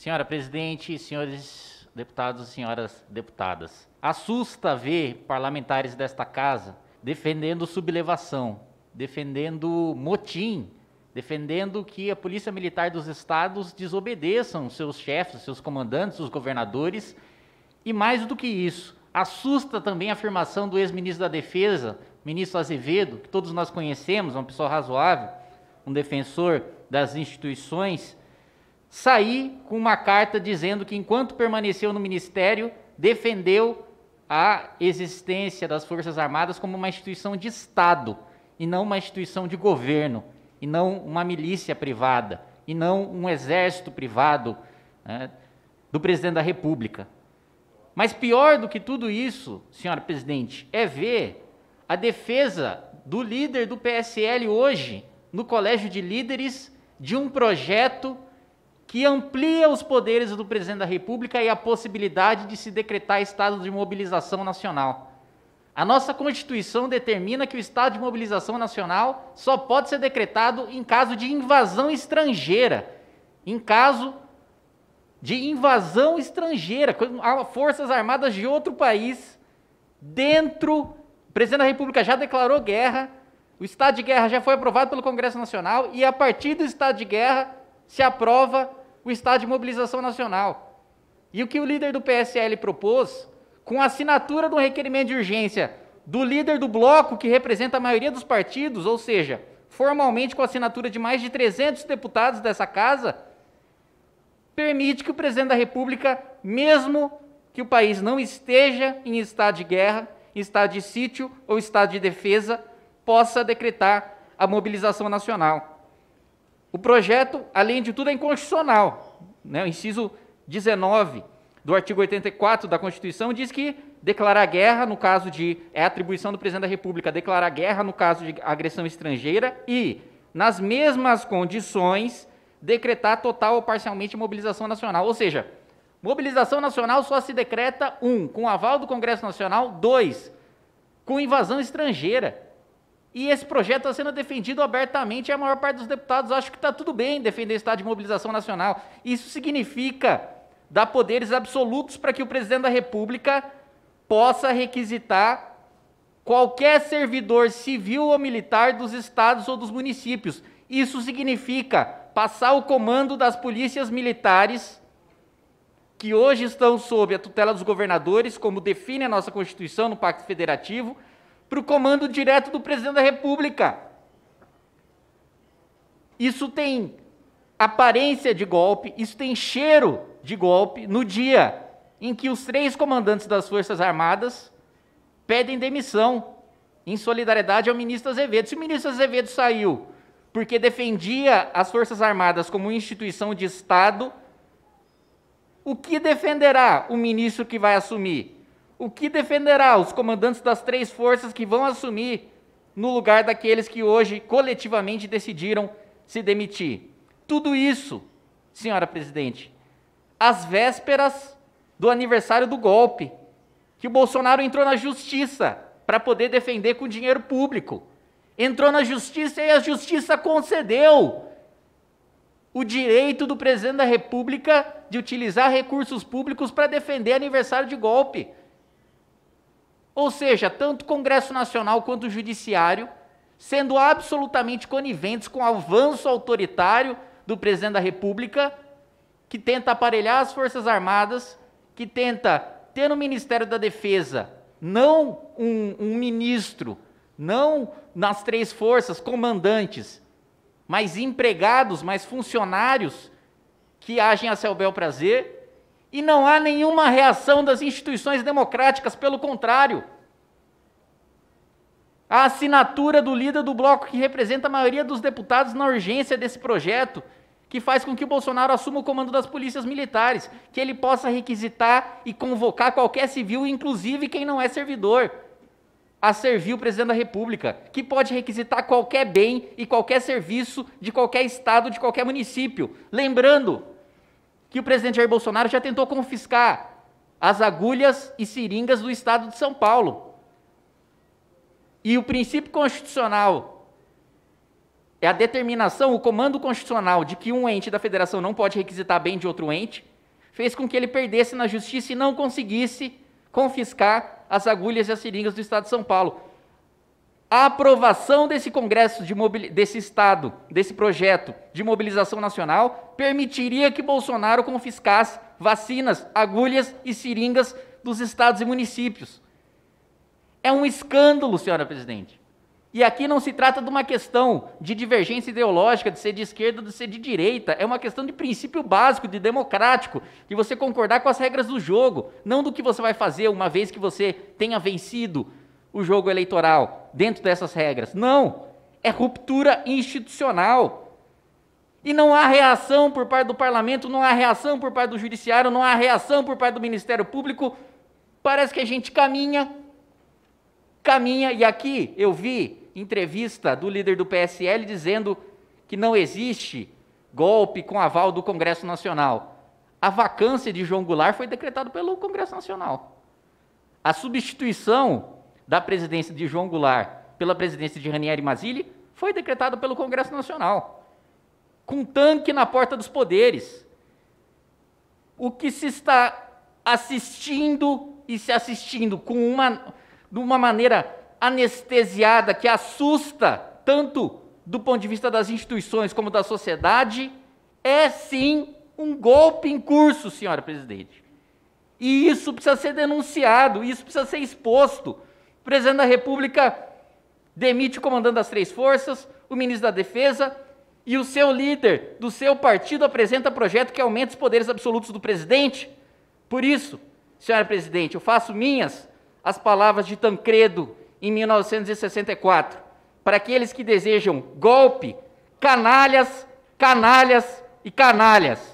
Senhora presidente, senhores deputados e senhoras deputadas, assusta ver parlamentares desta casa defendendo sublevação, defendendo motim, defendendo que a polícia militar dos estados desobedeçam seus chefes, seus comandantes, os governadores, e mais do que isso, assusta também a afirmação do ex-ministro da Defesa, ministro Azevedo, que todos nós conhecemos, é uma pessoa razoável, um defensor das instituições, sair com uma carta dizendo que, enquanto permaneceu no ministério, defendeu a existência das Forças Armadas como uma instituição de Estado, e não uma instituição de governo, e não uma milícia privada, e não um exército privado né, do presidente da República. Mas pior do que tudo isso, senhora presidente, é ver a defesa do líder do PSL hoje no colégio de líderes de um projeto que amplia os poderes do presidente da República e a possibilidade de se decretar estado de mobilização nacional. A nossa Constituição determina que o estado de mobilização nacional só pode ser decretado em caso de invasão estrangeira, em caso de invasão estrangeira, forças armadas de outro país dentro. O presidente da República já declarou guerra, o estado de guerra já foi aprovado pelo Congresso Nacional e a partir do estado de guerra se aprova o estado de mobilização nacional. E o que o líder do PSL propôs, com a assinatura do requerimento de urgência do líder do bloco que representa a maioria dos partidos, ou seja, formalmente com a assinatura de mais de 300 deputados dessa casa, permite que o presidente da República, mesmo que o país não esteja em estado de guerra, em estado de sítio ou estado de defesa, possa decretar a mobilização nacional. O projeto, além de tudo, é inconstitucional. Né? O inciso 19 do artigo 84 da Constituição diz que declarar guerra no caso de é atribuição do presidente da República declarar guerra no caso de agressão estrangeira e nas mesmas condições decretar total ou parcialmente mobilização nacional, ou seja, mobilização nacional só se decreta um com aval do Congresso Nacional, dois com invasão estrangeira. E esse projeto está sendo defendido abertamente e a maior parte dos deputados acha que está tudo bem defender o estado de mobilização nacional. Isso significa dar poderes absolutos para que o presidente da República possa requisitar qualquer servidor civil ou militar dos estados ou dos municípios. Isso significa passar o comando das polícias militares que hoje estão sob a tutela dos governadores, como define a nossa Constituição no Pacto Federativo para o comando direto do presidente da República. Isso tem aparência de golpe, isso tem cheiro de golpe no dia em que os três comandantes das Forças Armadas pedem demissão em solidariedade ao ministro Azevedo. Se o ministro Azevedo saiu porque defendia as Forças Armadas como instituição de Estado, o que defenderá o ministro que vai assumir? O que defenderá os comandantes das três forças que vão assumir no lugar daqueles que hoje coletivamente decidiram se demitir? Tudo isso, senhora presidente, às vésperas do aniversário do golpe, que o Bolsonaro entrou na justiça para poder defender com dinheiro público. Entrou na justiça e a justiça concedeu o direito do presidente da República de utilizar recursos públicos para defender aniversário de golpe. Ou seja, tanto o Congresso Nacional quanto o Judiciário sendo absolutamente coniventes com o avanço autoritário do presidente da República, que tenta aparelhar as Forças Armadas, que tenta ter no Ministério da Defesa não um, um ministro, não nas três forças comandantes, mas empregados, mas funcionários que agem a seu bel prazer e não há nenhuma reação das instituições democráticas, pelo contrário. A assinatura do líder do bloco que representa a maioria dos deputados na urgência desse projeto, que faz com que o Bolsonaro assuma o comando das polícias militares, que ele possa requisitar e convocar qualquer civil, inclusive quem não é servidor, a servir o presidente da República, que pode requisitar qualquer bem e qualquer serviço de qualquer estado, de qualquer município. Lembrando que o presidente Jair Bolsonaro já tentou confiscar as agulhas e seringas do estado de São Paulo. E o princípio constitucional é a determinação, o comando constitucional de que um ente da federação não pode requisitar bem de outro ente, fez com que ele perdesse na justiça e não conseguisse confiscar as agulhas e as seringas do estado de São Paulo a aprovação desse Congresso, de desse Estado, desse projeto de mobilização nacional, permitiria que Bolsonaro confiscasse vacinas, agulhas e seringas dos estados e municípios. É um escândalo, senhora presidente. E aqui não se trata de uma questão de divergência ideológica, de ser de esquerda, de ser de direita. É uma questão de princípio básico, de democrático, de você concordar com as regras do jogo, não do que você vai fazer uma vez que você tenha vencido o jogo eleitoral dentro dessas regras. Não! É ruptura institucional. E não há reação por parte do parlamento, não há reação por parte do judiciário, não há reação por parte do Ministério Público. Parece que a gente caminha, caminha, e aqui eu vi entrevista do líder do PSL dizendo que não existe golpe com aval do Congresso Nacional. A vacância de João Goulart foi decretada pelo Congresso Nacional. A substituição da presidência de João Goulart pela presidência de Ranieri Mazzilli foi decretado pelo Congresso Nacional, com tanque na porta dos poderes. O que se está assistindo e se assistindo com uma, de uma maneira anestesiada que assusta tanto do ponto de vista das instituições como da sociedade, é sim um golpe em curso, senhora presidente. E isso precisa ser denunciado, isso precisa ser exposto. O presidente da República demite o comandante das três forças, o ministro da Defesa e o seu líder do seu partido apresenta projeto que aumenta os poderes absolutos do presidente. Por isso, senhora presidente, eu faço minhas as palavras de Tancredo em 1964. Para aqueles que desejam golpe, canalhas, canalhas e canalhas.